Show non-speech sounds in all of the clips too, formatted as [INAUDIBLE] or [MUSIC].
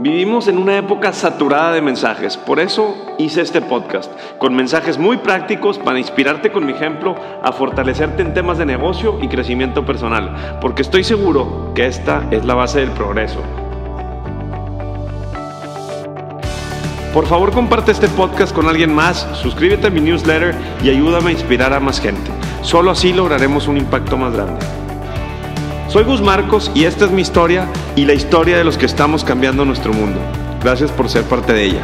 Vivimos en una época saturada de mensajes, por eso hice este podcast, con mensajes muy prácticos para inspirarte con mi ejemplo a fortalecerte en temas de negocio y crecimiento personal, porque estoy seguro que esta es la base del progreso. Por favor comparte este podcast con alguien más, suscríbete a mi newsletter y ayúdame a inspirar a más gente. Solo así lograremos un impacto más grande. Soy Gus Marcos y esta es mi historia y la historia de los que estamos cambiando nuestro mundo. Gracias por ser parte de ella.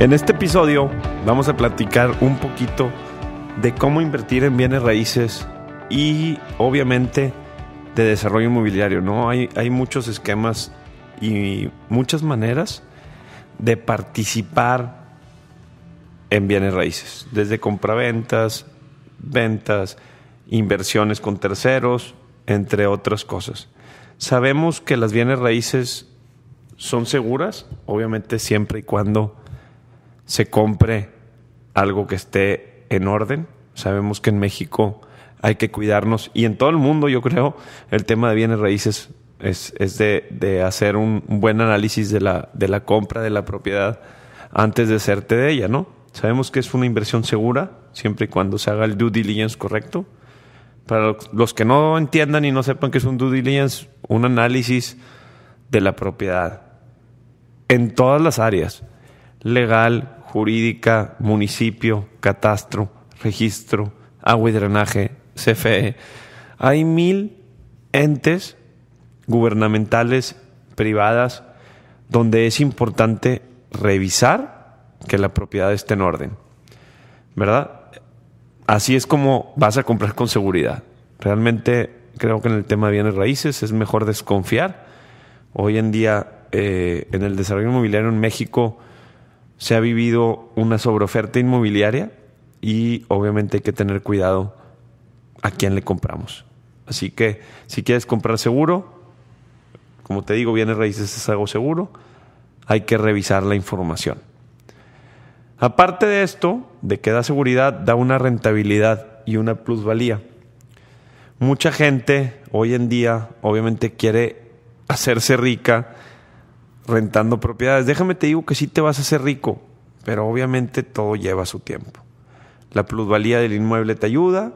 En este episodio vamos a platicar un poquito de cómo invertir en bienes raíces y obviamente de desarrollo inmobiliario. ¿no? Hay, hay muchos esquemas y muchas maneras de participar en bienes raíces, desde compraventas, ventas, inversiones con terceros, entre otras cosas. Sabemos que las bienes raíces son seguras, obviamente siempre y cuando se compre algo que esté en orden. Sabemos que en México hay que cuidarnos y en todo el mundo yo creo el tema de bienes raíces es, de, hacer un buen análisis de la, de la compra de la propiedad antes de hacerte de ella, ¿no? Sabemos que es una inversión segura, siempre y cuando se haga el due diligence correcto. Para los que no entiendan y no sepan que es un due diligence, un análisis de la propiedad en todas las áreas, legal, jurídica, municipio, catastro, registro, agua y drenaje, CFE. Hay mil entes gubernamentales, privadas, donde es importante revisar que la propiedad esté en orden. ¿Verdad? Así es como vas a comprar con seguridad. Realmente creo que en el tema de bienes raíces es mejor desconfiar. Hoy en día eh, en el desarrollo inmobiliario en México se ha vivido una sobreoferta inmobiliaria y obviamente hay que tener cuidado a quién le compramos. Así que si quieres comprar seguro, como te digo, bienes raíces es algo seguro, hay que revisar la información. Aparte de esto, de que da seguridad, da una rentabilidad y una plusvalía. Mucha gente hoy en día obviamente quiere hacerse rica rentando propiedades. Déjame te digo que sí te vas a hacer rico, pero obviamente todo lleva su tiempo. La plusvalía del inmueble te ayuda,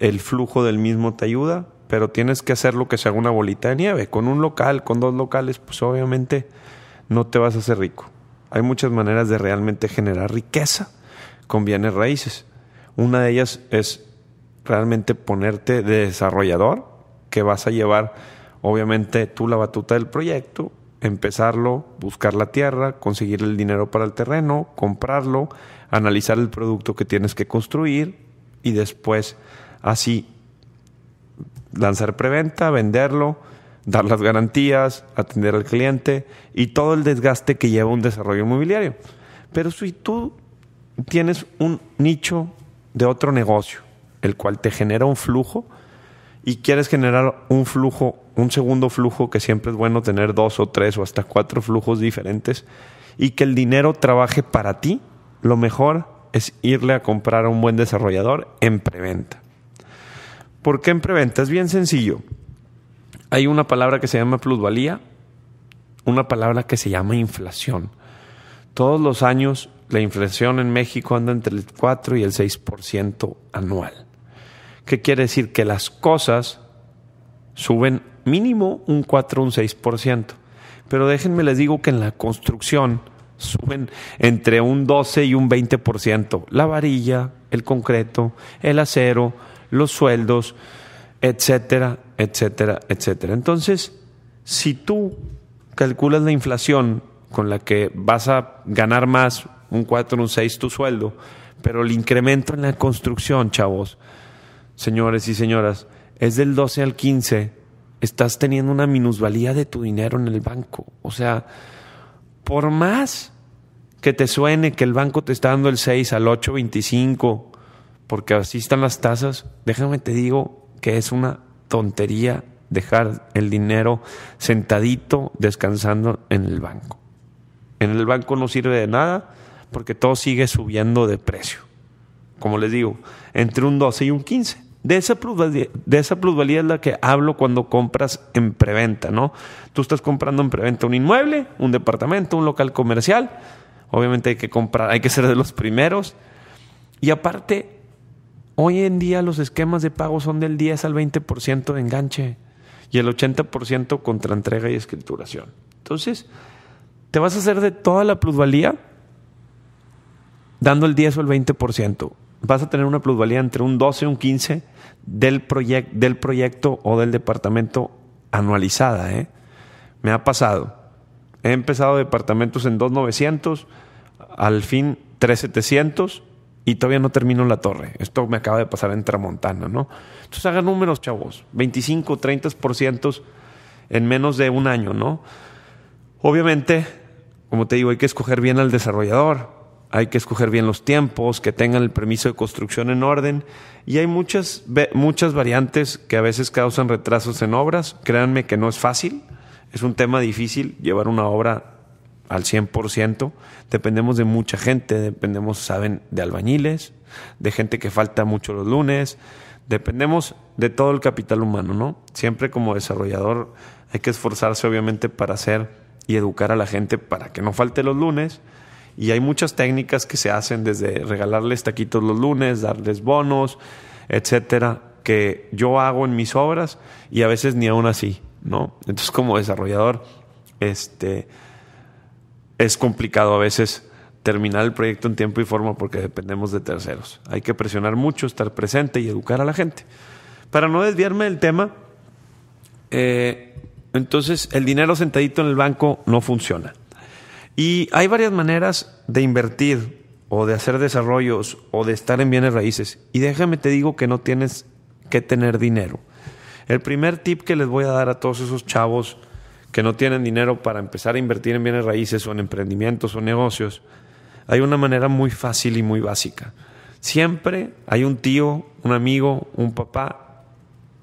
el flujo del mismo te ayuda, pero tienes que hacer lo que sea una bolita de nieve. Con un local, con dos locales, pues obviamente no te vas a hacer rico. Hay muchas maneras de realmente generar riqueza con bienes raíces. Una de ellas es realmente ponerte de desarrollador, que vas a llevar, obviamente, tú la batuta del proyecto, empezarlo, buscar la tierra, conseguir el dinero para el terreno, comprarlo, analizar el producto que tienes que construir y después así lanzar preventa, venderlo, dar las garantías, atender al cliente y todo el desgaste que lleva un desarrollo inmobiliario. Pero si tú tienes un nicho de otro negocio, el cual te genera un flujo y quieres generar un flujo, un segundo flujo, que siempre es bueno tener dos o tres o hasta cuatro flujos diferentes y que el dinero trabaje para ti, lo mejor es irle a comprar a un buen desarrollador en preventa. ¿Por qué en preventa? Es bien sencillo hay una palabra que se llama plusvalía, una palabra que se llama inflación. Todos los años la inflación en México anda entre el 4 y el 6% anual. ¿Qué quiere decir? Que las cosas suben mínimo un 4 o un 6%. Pero déjenme les digo que en la construcción suben entre un 12 y un 20%. La varilla, el concreto, el acero, los sueldos, etcétera, etcétera, etcétera. Entonces, si tú calculas la inflación con la que vas a ganar más, un 4, un 6 tu sueldo, pero el incremento en la construcción, chavos, señores y señoras, es del 12 al 15, estás teniendo una minusvalía de tu dinero en el banco. O sea, por más que te suene que el banco te está dando el 6 al 8, 25, porque así están las tasas, déjame te digo que es una tontería dejar el dinero sentadito descansando en el banco. En el banco no sirve de nada porque todo sigue subiendo de precio. Como les digo, entre un 12 y un 15. De esa, plusvalía, es la que hablo cuando compras en preventa, ¿no? Tú estás comprando en preventa un inmueble, un departamento, un local comercial. Obviamente hay que comprar, hay que ser de los primeros. Y aparte, Hoy en día los esquemas de pago son del 10 al 20% de enganche y el 80% contra entrega y escrituración. Entonces, te vas a hacer de toda la plusvalía dando el 10 o el 20%. Vas a tener una plusvalía entre un 12 y un 15 del, del proyecto o del departamento anualizada. Eh? Me ha pasado. He empezado departamentos en 2,900, al fin 3,700 y todavía no termino la torre. Esto me acaba de pasar en Tramontana, ¿no? Entonces hagan números, chavos. 25, 30% en menos de un año, ¿no? Obviamente, como te digo, hay que escoger bien al desarrollador. Hay que escoger bien los tiempos, que tengan el permiso de construcción en orden. Y hay muchas, muchas variantes que a veces causan retrasos en obras. Créanme que no es fácil. Es un tema difícil llevar una obra al 100%, dependemos de mucha gente, dependemos, saben, de albañiles, de gente que falta mucho los lunes, dependemos de todo el capital humano, ¿no? Siempre como desarrollador hay que esforzarse obviamente para hacer y educar a la gente para que no falte los lunes. Y hay muchas técnicas que se hacen desde regalarles taquitos los lunes, darles bonos, etcétera, que yo hago en mis obras y a veces ni aún así, ¿no? Entonces como desarrollador, este, es complicado a veces terminar el proyecto en tiempo y forma porque dependemos de terceros. Hay que presionar mucho, estar presente y educar a la gente. Para no desviarme del tema, eh, entonces el dinero sentadito en el banco no funciona. Y hay varias maneras de invertir o de hacer desarrollos o de estar en bienes raíces. Y déjame te digo que no tienes que tener dinero. El primer tip que les voy a dar a todos esos chavos que no tienen dinero para empezar a invertir en bienes raíces o en emprendimientos o negocios, hay una manera muy fácil y muy básica. Siempre hay un tío, un amigo, un papá,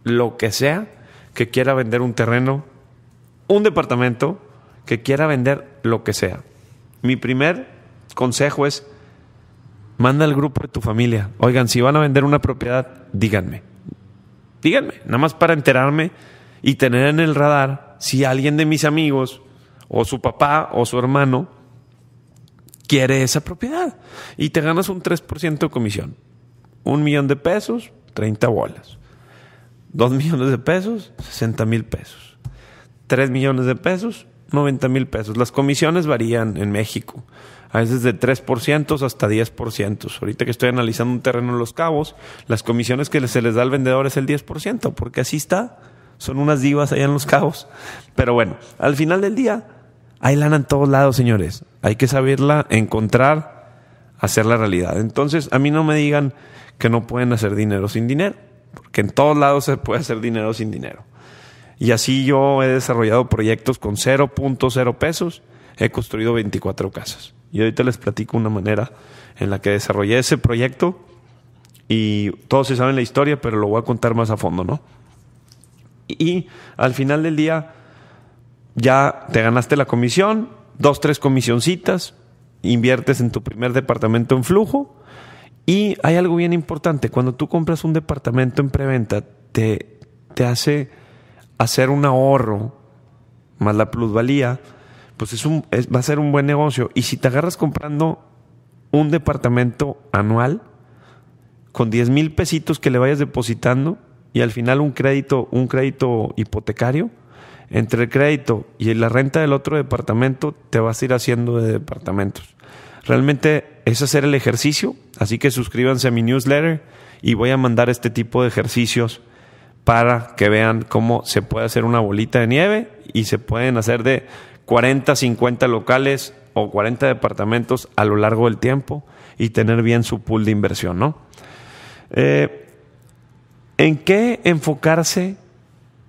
lo que sea, que quiera vender un terreno, un departamento, que quiera vender lo que sea. Mi primer consejo es, manda al grupo de tu familia. Oigan, si van a vender una propiedad, díganme. Díganme, nada más para enterarme y tener en el radar si alguien de mis amigos o su papá o su hermano quiere esa propiedad y te ganas un 3% de comisión. Un millón de pesos, 30 bolas. Dos millones de pesos, 60 mil pesos. Tres millones de pesos, 90 mil pesos. Las comisiones varían en México, a veces de 3% hasta 10%. Ahorita que estoy analizando un terreno en Los Cabos, las comisiones que se les da al vendedor es el 10%, porque así está son unas divas allá en los cabos. Pero bueno, al final del día, hay lana en todos lados, señores. Hay que saberla encontrar, hacerla realidad. Entonces, a mí no me digan que no pueden hacer dinero sin dinero, porque en todos lados se puede hacer dinero sin dinero. Y así yo he desarrollado proyectos con 0.0 pesos, he construido 24 casas. Y ahorita les platico una manera en la que desarrollé ese proyecto y todos se saben la historia, pero lo voy a contar más a fondo, ¿no? y al final del día ya te ganaste la comisión, dos, tres comisioncitas, inviertes en tu primer departamento en flujo y hay algo bien importante, cuando tú compras un departamento en preventa te, te hace hacer un ahorro más la plusvalía, pues es un, va a ser un buen negocio. Y si te agarras comprando un departamento anual, con 10 mil pesitos que le vayas depositando, y al final un crédito, un crédito hipotecario, entre el crédito y la renta del otro departamento te vas a ir haciendo de departamentos. Realmente es hacer el ejercicio, así que suscríbanse a mi newsletter y voy a mandar este tipo de ejercicios para que vean cómo se puede hacer una bolita de nieve y se pueden hacer de 40, 50 locales o 40 departamentos a lo largo del tiempo y tener bien su pool de inversión, ¿no? Eh, ¿En qué enfocarse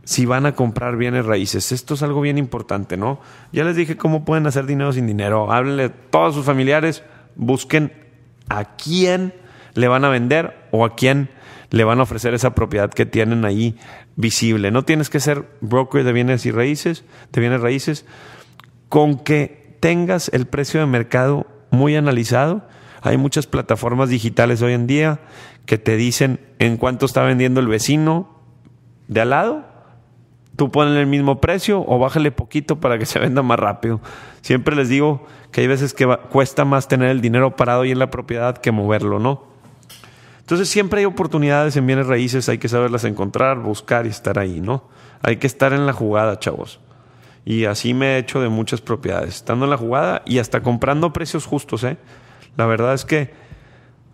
si van a comprar bienes raíces? Esto es algo bien importante, ¿no? Ya les dije cómo pueden hacer dinero sin dinero. Háblenle a todos sus familiares, busquen a quién le van a vender o a quién le van a ofrecer esa propiedad que tienen ahí visible. No tienes que ser broker de bienes y raíces, de bienes raíces, con que tengas el precio de mercado muy analizado. Hay muchas plataformas digitales hoy en día que te dicen en cuánto está vendiendo el vecino de al lado. Tú ponen el mismo precio o bájale poquito para que [LAUGHS] se venda más rápido. Siempre les digo que hay veces que cuesta más tener el dinero parado y en la propiedad que moverlo, ¿no? Entonces siempre hay oportunidades en bienes raíces, hay que saberlas encontrar, buscar y estar ahí, ¿no? Hay que estar en la jugada, chavos. Y así me he hecho de muchas propiedades, estando en la jugada y hasta comprando precios justos, ¿eh? La verdad es que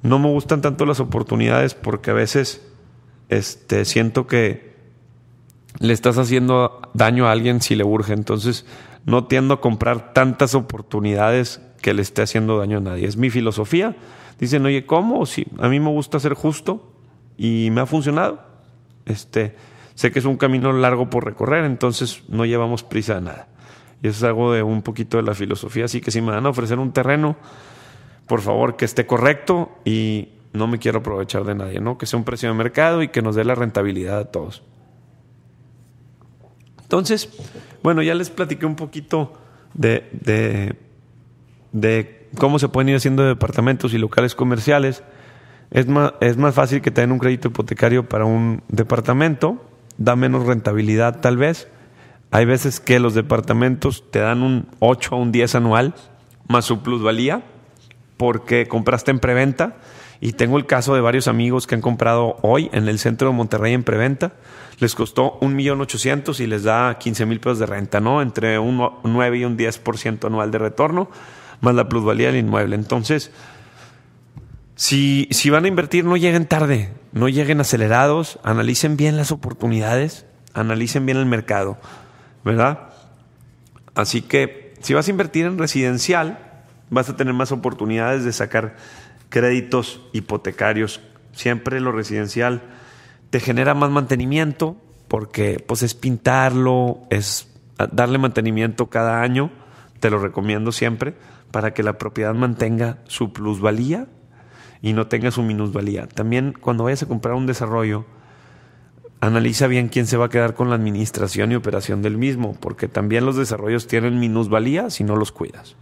no me gustan tanto las oportunidades porque a veces este, siento que le estás haciendo daño a alguien si le urge. Entonces no tiendo a comprar tantas oportunidades que le esté haciendo daño a nadie. Es mi filosofía. Dicen, oye, ¿cómo? Si a mí me gusta ser justo y me ha funcionado. Este, sé que es un camino largo por recorrer, entonces no llevamos prisa de nada. Y eso es algo de un poquito de la filosofía. Así que si me van a ofrecer un terreno, por favor, que esté correcto y no me quiero aprovechar de nadie, ¿no? Que sea un precio de mercado y que nos dé la rentabilidad a todos. Entonces, bueno, ya les platiqué un poquito de, de, cómo se pueden ir haciendo departamentos y locales comerciales. Es más, es más fácil que te den un crédito hipotecario para un departamento, da menos rentabilidad tal vez. Hay veces que los departamentos te dan un 8 a un 10 anual más su plusvalía porque compraste en preventa. Y tengo el caso de varios amigos que han comprado hoy en el centro de Monterrey en preventa. Les costó un millón ochocientos y les da quince mil pesos de renta, ¿no? Entre un 9 y un 10% anual de retorno, más la plusvalía del inmueble. Entonces, si, si van a invertir, no lleguen tarde, no lleguen acelerados, analicen bien las oportunidades, analicen bien el mercado, ¿verdad? Así que si vas a invertir en residencial, vas a tener más oportunidades de sacar créditos hipotecarios. Siempre lo residencial te genera más mantenimiento porque pues es pintarlo, es darle mantenimiento cada año, te lo recomiendo siempre, para que la propiedad mantenga su plusvalía y no tenga su minusvalía. También cuando vayas a comprar un desarrollo, analiza bien quién se va a quedar con la administración y operación del mismo, porque también los desarrollos tienen minusvalía si no los cuidas.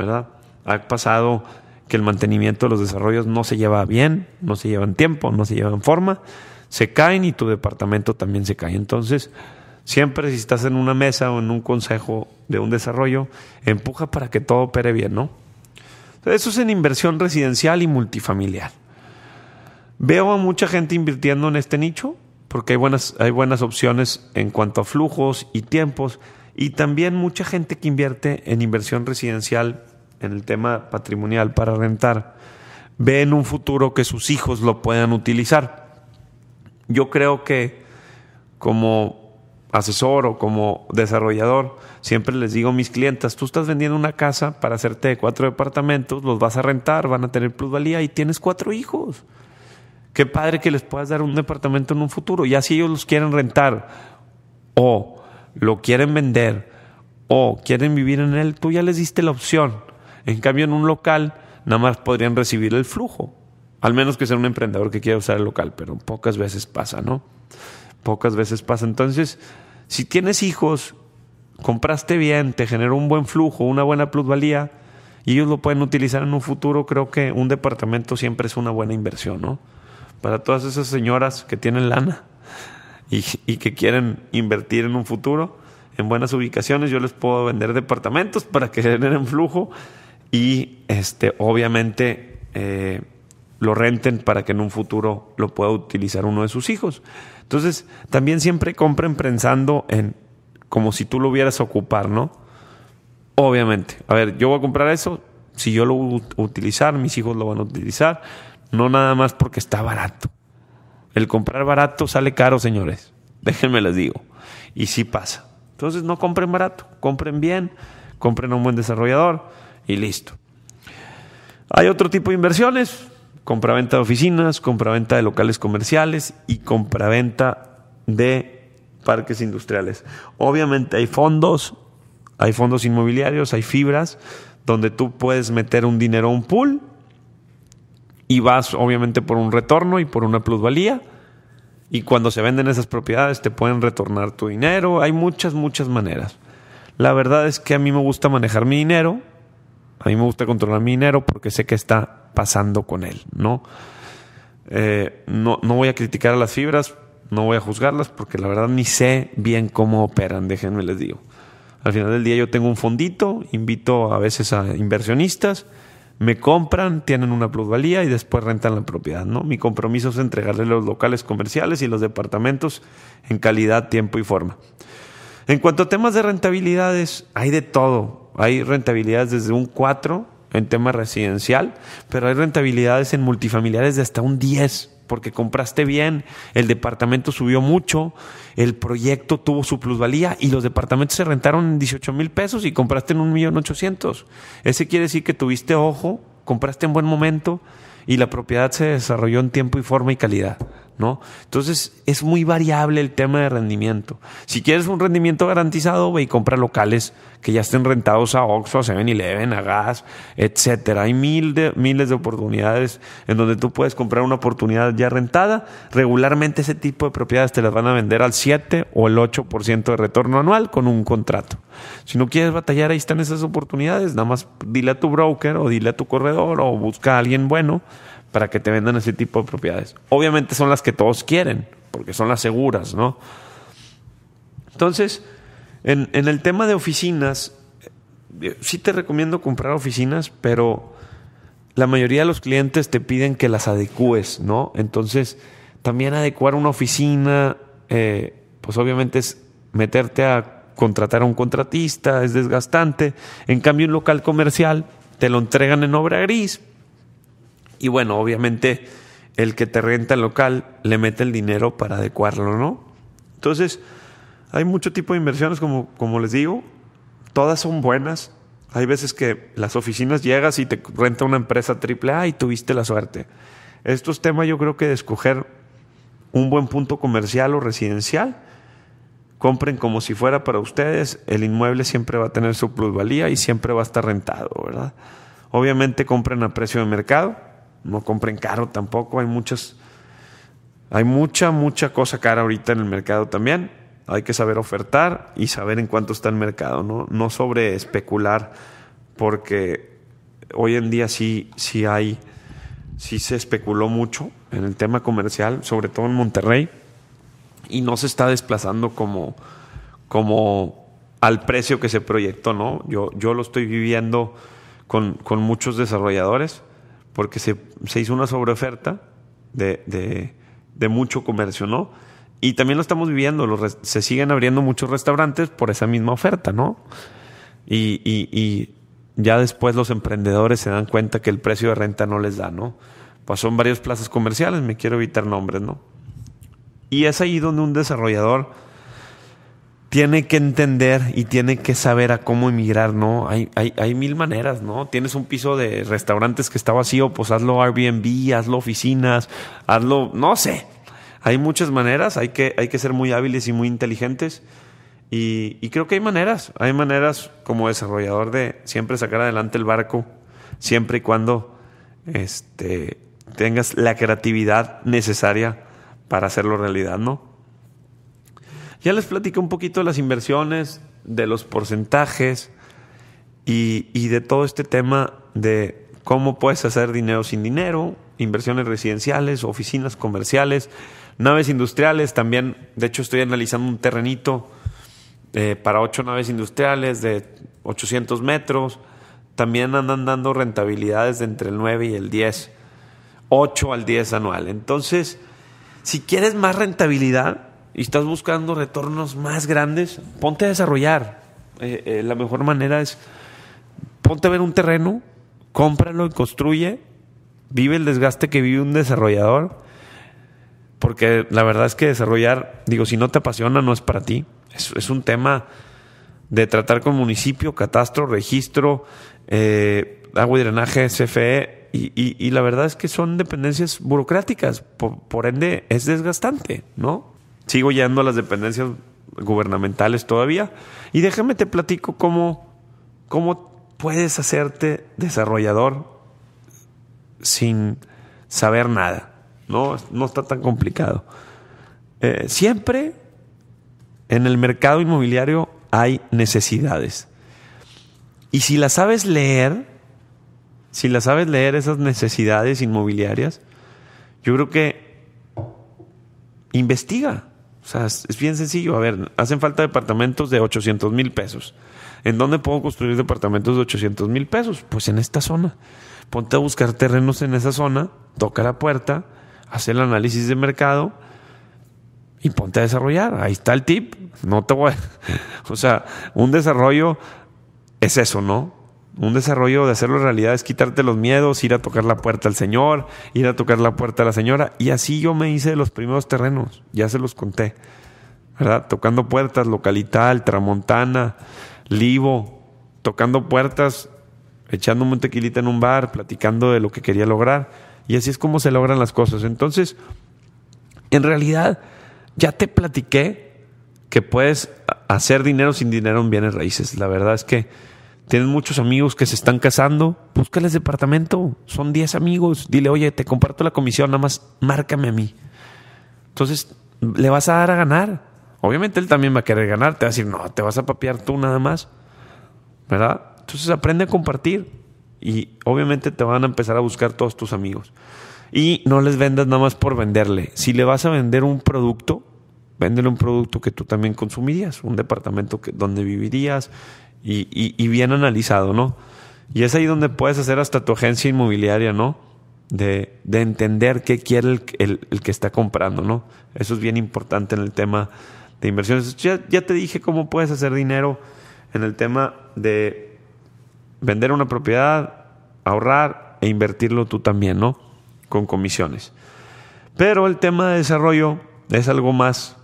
¿verdad? Ha pasado que el mantenimiento de los desarrollos no se lleva bien, no se lleva en tiempo, no se lleva en forma, se caen y tu departamento también se cae. Entonces, siempre si estás en una mesa o en un consejo de un desarrollo, empuja para que todo opere bien, ¿no? Eso es en inversión residencial y multifamiliar. Veo a mucha gente invirtiendo en este nicho porque hay buenas, hay buenas opciones en cuanto a flujos y tiempos y también mucha gente que invierte en inversión residencial en el tema patrimonial para rentar, ve en un futuro que sus hijos lo puedan utilizar. Yo creo que como asesor o como desarrollador, siempre les digo a mis clientes, tú estás vendiendo una casa para hacerte cuatro departamentos, los vas a rentar, van a tener plusvalía y tienes cuatro hijos. Qué padre que les puedas dar un departamento en un futuro. Ya si ellos los quieren rentar o lo quieren vender o quieren vivir en él, tú ya les diste la opción. En cambio, en un local nada más podrían recibir el flujo, al menos que sea un emprendedor que quiera usar el local, pero pocas veces pasa, ¿no? Pocas veces pasa. Entonces, si tienes hijos, compraste bien, te generó un buen flujo, una buena plusvalía, y ellos lo pueden utilizar en un futuro, creo que un departamento siempre es una buena inversión, ¿no? Para todas esas señoras que tienen lana y, y que quieren invertir en un futuro, en buenas ubicaciones, yo les puedo vender departamentos para que generen flujo y este, obviamente eh, lo renten para que en un futuro lo pueda utilizar uno de sus hijos. Entonces, también siempre compren pensando en como si tú lo hubieras a ocupar, ¿no? Obviamente. A ver, yo voy a comprar eso, si yo lo voy a utilizar, mis hijos lo van a utilizar, no nada más porque está barato. El comprar barato sale caro, señores. Déjenme les digo. Y sí pasa. Entonces, no compren barato, compren bien, compren a un buen desarrollador y listo. Hay otro tipo de inversiones, compraventa de oficinas, compraventa de locales comerciales y compraventa de parques industriales. Obviamente hay fondos, hay fondos inmobiliarios, hay fibras donde tú puedes meter un dinero a un pool y vas obviamente por un retorno y por una plusvalía. Y cuando se venden esas propiedades te pueden retornar tu dinero. Hay muchas, muchas maneras. La verdad es que a mí me gusta manejar mi dinero a mí me gusta controlar mi dinero porque sé qué está pasando con él, ¿no? Eh, no, no voy a criticar a las fibras, no voy a juzgarlas porque la verdad ni sé bien cómo operan, déjenme les digo. Al final del día yo tengo un fondito, invito a veces a inversionistas, me compran, tienen una plusvalía y después rentan la propiedad, ¿no? Mi compromiso es entregarle los locales comerciales y los departamentos en calidad, tiempo y forma. En cuanto a temas de rentabilidades, hay de todo. Hay rentabilidades desde un 4 en tema residencial, pero hay rentabilidades en multifamiliares de hasta un 10 porque compraste bien, el departamento subió mucho, el proyecto tuvo su plusvalía y los departamentos se rentaron en 18 mil pesos y compraste en un millón ochocientos. Ese quiere decir que tuviste ojo, compraste en buen momento y la propiedad se desarrolló en tiempo y forma y calidad. ¿no? Entonces es muy variable el tema de rendimiento. Si quieres un rendimiento garantizado, ve y compra locales que ya estén rentados a Oxxo, a 7-Eleven, a Gas, etcétera. Hay miles de oportunidades en donde tú puedes comprar una oportunidad ya rentada. Regularmente ese tipo de propiedades te las van a vender al 7 o el 8% de retorno anual con un contrato. Si no quieres batallar, ahí están esas oportunidades. Nada más dile a tu broker o dile a tu corredor o busca a alguien bueno para que te vendan ese tipo de propiedades. Obviamente son las que todos quieren, porque son las seguras, ¿no? Entonces, en, el tema de oficinas, eh, sí te recomiendo comprar oficinas, pero la mayoría de los clientes te piden que las adecúes, ¿no? Entonces, también adecuar una oficina, eh, pues obviamente es meterte a contratar a un contratista, es desgastante. En cambio, un local comercial te lo entregan en obra gris, y bueno, obviamente el que te renta el local le mete el dinero para adecuarlo, ¿no? Entonces, hay mucho tipo de inversiones, como, como les digo, todas son buenas. Hay veces que las oficinas llegas y te renta una empresa A y tuviste la suerte. Estos temas yo creo que de escoger un buen punto comercial o residencial, compren como si fuera para ustedes, el inmueble siempre va a tener su plusvalía y siempre va a estar rentado, ¿verdad? Obviamente compren a precio de mercado, no compren caro tampoco. Hay muchas. Hay mucha, mucha cosa cara ahorita en el mercado también. Hay que saber ofertar y saber en cuánto está el mercado, ¿no? No sobre especular, porque hoy en día sí, sí hay. Sí se especuló mucho en el tema comercial, sobre todo en Monterrey. Y no se está desplazando como. como al precio que se proyectó, ¿no? Yo, yo lo estoy viviendo con, con muchos desarrolladores porque se, hizo una sobreoferta de, de, mucho comercio, ¿no? Y también lo estamos viviendo, se siguen abriendo muchos restaurantes por esa misma oferta, ¿no? Y, y, ya después los emprendedores se dan cuenta que el precio de renta no les da, ¿no? Pues son varias plazas comerciales, me quiero evitar nombres, ¿no? Y es ahí donde un desarrollador tiene que entender y tiene que saber a cómo emigrar, ¿no? Hay, hay, hay, mil maneras, ¿no? Tienes un piso de restaurantes que está vacío, pues hazlo Airbnb, hazlo oficinas, hazlo, no sé. Hay muchas maneras, hay que, hay que ser muy hábiles y muy inteligentes. Y, y creo que hay maneras, hay maneras como desarrollador de siempre sacar adelante el barco, siempre y cuando este, tengas la creatividad necesaria para hacerlo realidad, ¿no? Ya les platico un poquito de las inversiones, de los porcentajes y, de todo este tema de cómo puedes hacer dinero sin dinero, inversiones residenciales, oficinas comerciales, naves industriales. También, de hecho, estoy analizando un terrenito eh, para ocho naves industriales de 800 metros. También andan dando rentabilidades de entre el 9 y el 10, 8 al 10 anual. Entonces, si quieres más rentabilidad, y estás buscando retornos más grandes, ponte a desarrollar. Eh, eh, la mejor manera es ponte a ver un terreno, cómpralo y construye, vive el desgaste que vive un desarrollador, porque la verdad es que desarrollar, digo, si no te apasiona, no es para ti. Es, un tema de tratar con municipio, catastro, registro, eh, agua y drenaje, CFE, y, la verdad es que son dependencias burocráticas, por ende es desgastante, ¿no? sigo yendo a las dependencias gubernamentales todavía. Y déjame te platico cómo, cómo puedes hacerte desarrollador sin saber nada. No, no está tan complicado. Eh, siempre en el mercado inmobiliario hay necesidades. Y si las sabes leer, si las sabes leer esas necesidades inmobiliarias, yo creo que investiga. O sea, es bien sencillo. A ver, hacen falta departamentos de 800 mil pesos. ¿En dónde puedo construir departamentos de 800 mil pesos? Pues en esta zona. Ponte a buscar terrenos en esa zona, toca la puerta, hace el análisis de mercado y ponte a desarrollar. Ahí está el tip. No te voy [LAUGHS] O sea, un desarrollo es eso, ¿no? Un desarrollo de hacerlo realidad es quitarte los miedos, ir a tocar la puerta al señor, ir a tocar la puerta a la señora. Y así yo me hice de los primeros terrenos, ya se los conté. ¿Verdad? Tocando puertas, localital, tramontana, libo, tocando puertas, echando un tequilita en un bar, platicando de lo que quería lograr. Y así es como se logran las cosas. Entonces, en realidad, ya te platiqué que puedes hacer dinero sin dinero en bienes raíces. La verdad es que Tienes muchos amigos que se están casando, búscales departamento. Son 10 amigos. Dile, oye, te comparto la comisión, nada más márcame a mí. Entonces, le vas a dar a ganar. Obviamente él también va a querer ganar. Te va a decir, no, te vas a papear tú nada más. ¿Verdad? Entonces aprende a compartir. Y obviamente te van a empezar a buscar todos tus amigos. Y no les vendas nada más por venderle. Si le vas a vender un producto, véndele un producto que tú también consumirías, un departamento que, donde vivirías, y, bien analizado, ¿no? Y es ahí donde puedes hacer hasta tu agencia inmobiliaria, ¿no? De, entender qué quiere el, que está comprando, ¿no? Eso es bien importante en el tema de inversiones. Ya, ya te dije cómo puedes hacer dinero en el tema de vender una propiedad, ahorrar e invertirlo tú también, ¿no? Con comisiones. Pero el tema de desarrollo es algo más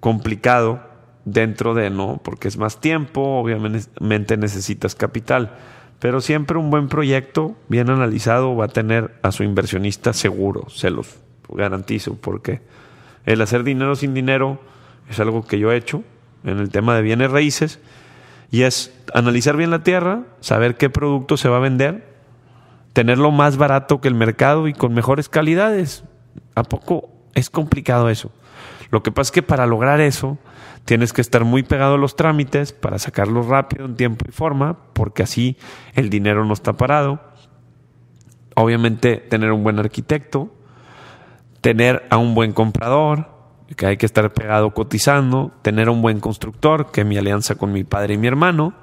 complicado dentro de, ¿no? Porque es más tiempo, obviamente necesitas capital, pero siempre un buen proyecto bien analizado va a tener a su inversionista seguro, se los garantizo, porque el hacer dinero sin dinero es algo que yo he hecho en el tema de bienes raíces y es analizar bien la tierra, saber qué producto se va a vender, tenerlo más barato que el mercado y con mejores calidades. ¿A poco es complicado eso? Lo que pasa es que para lograr eso, Tienes que estar muy pegado a los trámites para sacarlos rápido en tiempo y forma, porque así el dinero no está parado. Obviamente tener un buen arquitecto, tener a un buen comprador, que hay que estar pegado cotizando, tener un buen constructor, que mi alianza con mi padre y mi hermano,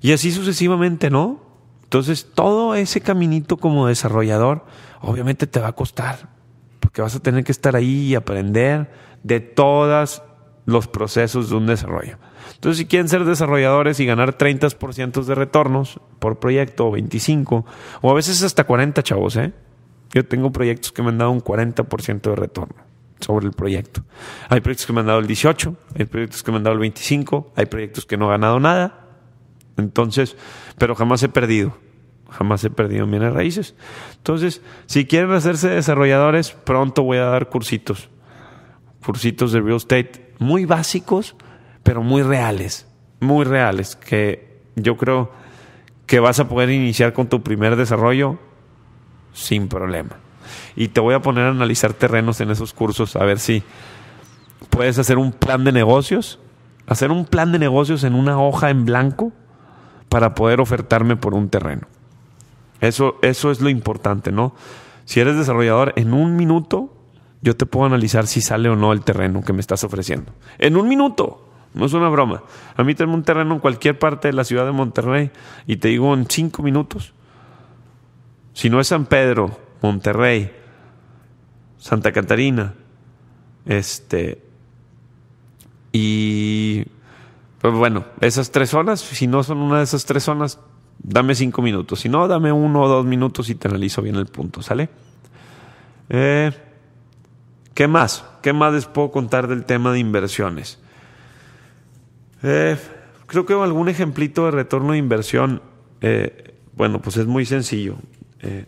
y así sucesivamente, ¿no? Entonces todo ese caminito como desarrollador obviamente te va a costar, porque vas a tener que estar ahí y aprender de todas los procesos de un desarrollo. Entonces, si quieren ser desarrolladores y ganar 30% de retornos por proyecto, o 25, o a veces hasta 40, chavos, ¿eh? Yo tengo proyectos que me han dado un 40% de retorno sobre el proyecto. Hay proyectos que me han dado el 18, hay proyectos que me han dado el 25, hay proyectos que no he ganado nada. Entonces, pero jamás he perdido. Jamás he perdido en raíces. Entonces, si quieren hacerse desarrolladores, pronto voy a dar cursitos cursitos de real estate muy básicos, pero muy reales, muy reales, que yo creo que vas a poder iniciar con tu primer desarrollo sin problema. Y te voy a poner a analizar terrenos en esos cursos, a ver si puedes hacer un plan de negocios, hacer un plan de negocios en una hoja en blanco para poder ofertarme por un terreno. Eso, eso es lo importante, ¿no? Si eres desarrollador, en un minuto yo te puedo analizar si sale o no el terreno que me estás ofreciendo. En un minuto. No es una broma. A mí tengo un terreno en cualquier parte de la ciudad de Monterrey y te digo en cinco minutos. Si no es San Pedro, Monterrey, Santa Catarina, este. Y. Pues bueno, esas tres zonas, si no son una de esas tres zonas, dame cinco minutos. Si no, dame uno o dos minutos y te analizo bien el punto, ¿sale? Eh. ¿Qué más? ¿Qué más les puedo contar del tema de inversiones? Eh, creo que algún ejemplito de retorno de inversión, eh, bueno, pues es muy sencillo. Eh,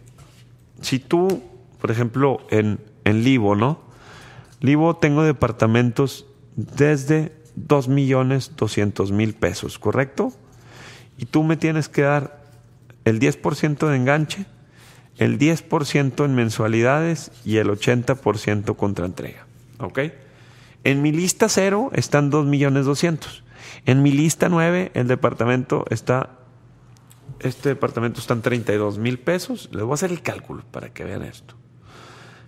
si tú, por ejemplo, en, en Livo, ¿no? Livo tengo departamentos desde 2.200.000 millones mil pesos, ¿correcto? Y tú me tienes que dar el 10% de enganche el 10% en mensualidades y el 80% contra entrega. ¿Ok? En mi lista cero están 2.200.000. En mi lista 9, el departamento está. Este departamento está en 32 mil pesos. Les voy a hacer el cálculo para que vean esto.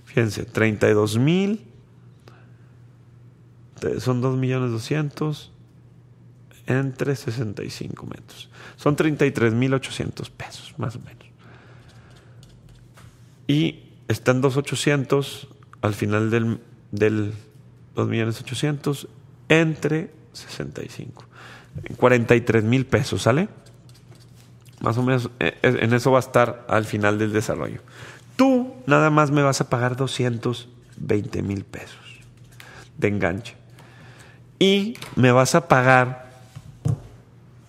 Fíjense, 32 mil. Son 2 entre 65 metros. Son 33 mil 800 pesos, más o menos. Y están 2.800 al final del, del 800 entre 65. 43 mil pesos, ¿sale? Más o menos eh, en eso va a estar al final del desarrollo. Tú nada más me vas a pagar 220 mil pesos de enganche. Y me vas a pagar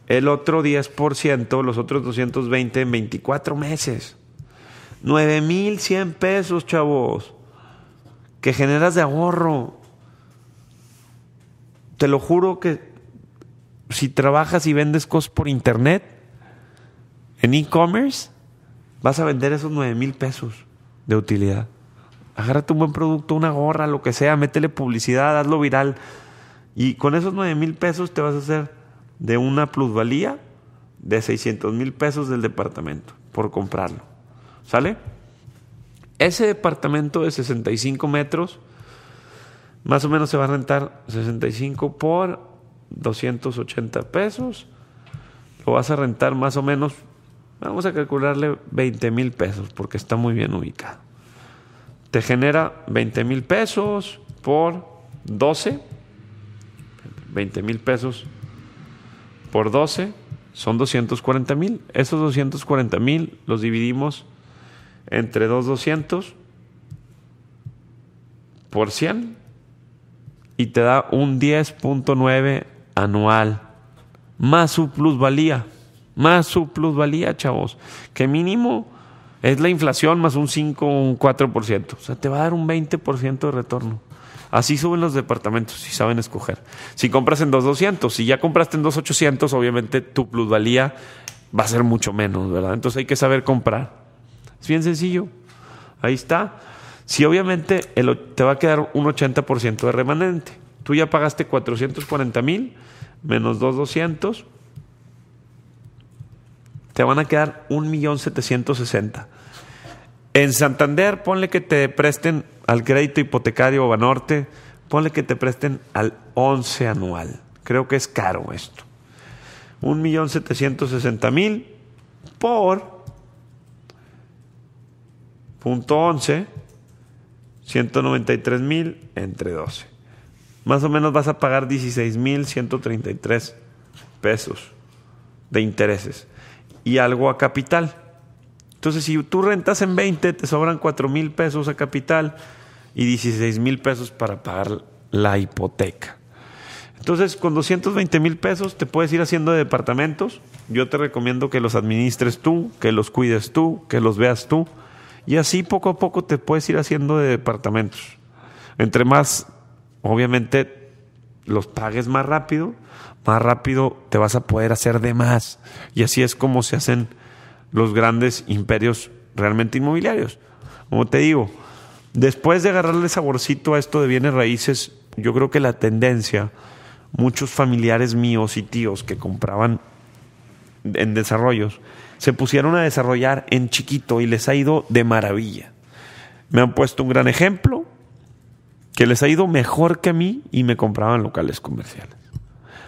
el otro 10%, los otros 220 en 24 meses. 9100 pesos, chavos, que generas de ahorro. Te lo juro que si trabajas y vendes cosas por internet, en e-commerce, vas a vender esos 9.000 mil pesos de utilidad. Agárrate un buen producto, una gorra, lo que sea, métele publicidad, hazlo viral. Y con esos nueve mil pesos te vas a hacer de una plusvalía de 600 mil pesos del departamento por comprarlo. ¿Sale? Ese departamento de 65 metros, más o menos se va a rentar 65 por 280 pesos. Lo vas a rentar más o menos, vamos a calcularle 20 mil pesos, porque está muy bien ubicado. Te genera 20 mil pesos por 12. 20 mil pesos por 12 son 240 mil. Esos 240 mil los dividimos entre 2,200 por 100 y te da un 10.9 anual más su plusvalía, más su plusvalía, chavos, que mínimo es la inflación más un 5, un 4%, o sea, te va a dar un 20% de retorno. Así suben los departamentos si saben escoger. Si compras en 2,200, si ya compraste en 2,800, obviamente tu plusvalía va a ser mucho menos, ¿verdad? Entonces hay que saber comprar. Es bien sencillo. Ahí está. Si obviamente te va a quedar un 80% de remanente. Tú ya pagaste 440 mil menos 2,200. Te van a quedar 1.760. En Santander, ponle que te presten al crédito hipotecario Banorte, ponle que te presten al 11 anual. Creo que es caro esto. 1.760.000 por Punto 11, 193 mil entre 12. Más o menos vas a pagar 16 mil 133 pesos de intereses y algo a capital. Entonces, si tú rentas en 20, te sobran 4 mil pesos a capital y 16 mil pesos para pagar la hipoteca. Entonces, con 220 mil pesos te puedes ir haciendo de departamentos. Yo te recomiendo que los administres tú, que los cuides tú, que los veas tú. Y así poco a poco te puedes ir haciendo de departamentos. Entre más, obviamente, los pagues más rápido, más rápido te vas a poder hacer de más. Y así es como se hacen los grandes imperios realmente inmobiliarios. Como te digo, después de agarrarle saborcito a esto de bienes raíces, yo creo que la tendencia, muchos familiares míos y tíos que compraban en desarrollos, se pusieron a desarrollar en chiquito y les ha ido de maravilla. Me han puesto un gran ejemplo que les ha ido mejor que a mí y me compraban locales comerciales.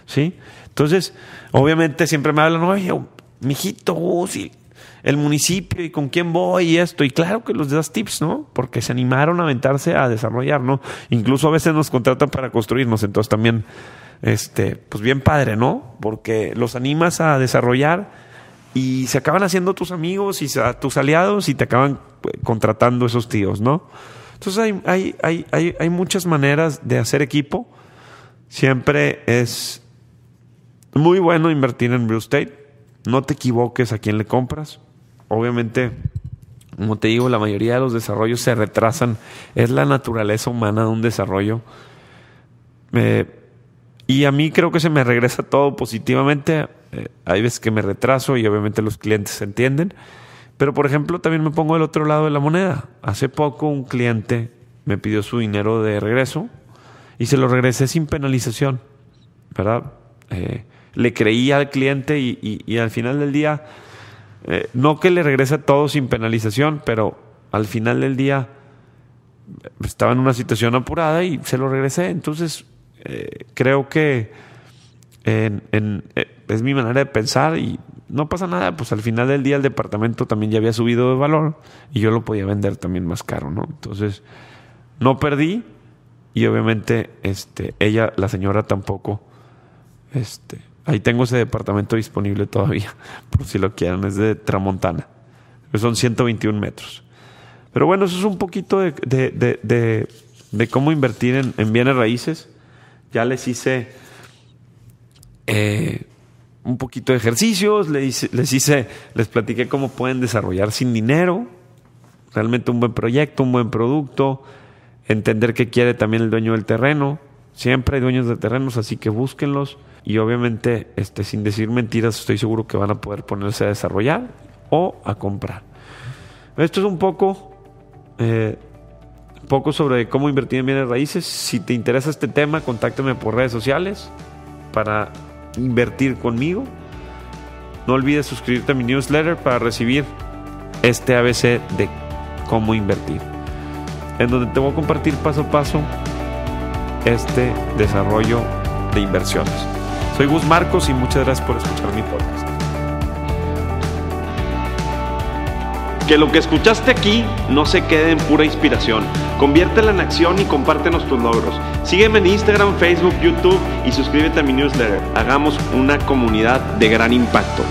¿Sí? Entonces, obviamente siempre me hablan, oye, mijito, el municipio y con quién voy y esto. Y claro que los das tips, ¿no? Porque se animaron a aventarse a desarrollar, ¿no? Incluso a veces nos contratan para construirnos, entonces también, este, pues bien padre, ¿no? Porque los animas a desarrollar y se acaban haciendo tus amigos y tus aliados y te acaban eh, contratando esos tíos, ¿no? Entonces hay, hay, muchas maneras de hacer equipo. Siempre es muy bueno invertir en real estate. No te equivoques a quién le compras. Obviamente, como te digo, la mayoría de los desarrollos se retrasan. Es la naturaleza humana de un desarrollo. Eh, y a mí creo que se me regresa todo positivamente eh, hay veces que me retraso y obviamente los clientes entienden. Pero por ejemplo, también me pongo del otro lado de la moneda. Hace poco un cliente me pidió su dinero de regreso y se lo regresé sin penalización, ¿verdad? Eh, le creí al cliente y, al final del día, eh, no que le regrese todo sin penalización, pero al final del día estaba en una situación apurada y se lo regresé. Entonces, creo que eh, es mi manera de pensar y no pasa nada, pues al final del día el departamento también ya había subido de valor y yo lo podía vender también más caro, ¿no? Entonces, no perdí y obviamente este, ella, la señora tampoco, este, ahí tengo ese departamento disponible todavía, [LAUGHS] por si lo quieren, es de Tramontana, son 121 metros. Pero bueno, eso es un poquito de, cómo invertir en, en bienes raíces. Ya les hice eh, un poquito de ejercicios, les, les hice, les platiqué cómo pueden desarrollar sin dinero, realmente un buen proyecto, un buen producto, entender qué quiere también el dueño del terreno. Siempre hay dueños de terrenos, así que búsquenlos. Y obviamente, este, sin decir mentiras, estoy seguro que van a poder ponerse a desarrollar o a comprar. Esto es un poco, un eh, poco sobre cómo invertir en bienes raíces. Si te interesa este tema, contáctame por redes sociales para invertir conmigo, no olvides suscribirte a mi newsletter para recibir este ABC de cómo invertir, en donde te voy a compartir paso a paso este desarrollo de inversiones. Soy Gus Marcos y muchas gracias por escuchar mi podcast. Que lo que escuchaste aquí no se quede en pura inspiración. Conviértela en acción y compártenos tus logros. Sígueme en Instagram, Facebook, YouTube y suscríbete a mi newsletter. Hagamos una comunidad de gran impacto.